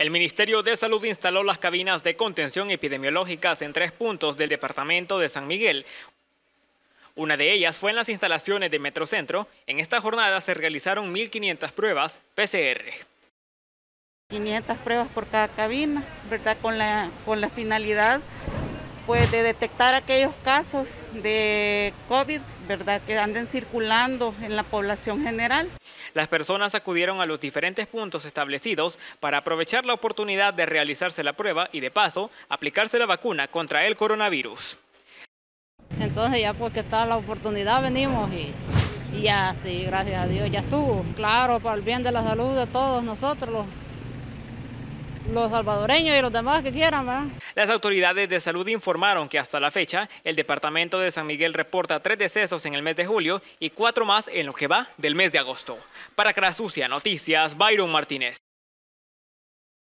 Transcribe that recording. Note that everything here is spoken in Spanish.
El Ministerio de Salud instaló las cabinas de contención epidemiológicas en tres puntos del departamento de San Miguel. Una de ellas fue en las instalaciones de Metrocentro. En esta jornada se realizaron 1.500 pruebas PCR. 500 pruebas por cada cabina, ¿verdad? Con la, con la finalidad pues, de detectar aquellos casos de COVID, ¿verdad? Que anden circulando en la población general. Las personas acudieron a los diferentes puntos establecidos para aprovechar la oportunidad de realizarse la prueba y de paso aplicarse la vacuna contra el coronavirus. Entonces ya porque está la oportunidad venimos y, ya, sí, gracias a Dios ya estuvo. Claro, para el bien de la salud de todos nosotros, los salvadoreños y los demás que quieran. Las autoridades de salud informaron que hasta la fecha el departamento de San Miguel reporta tres decesos en el mes de julio y cuatro más en lo que va del mes de agosto. Para Crasucia Noticias, Byron Martínez.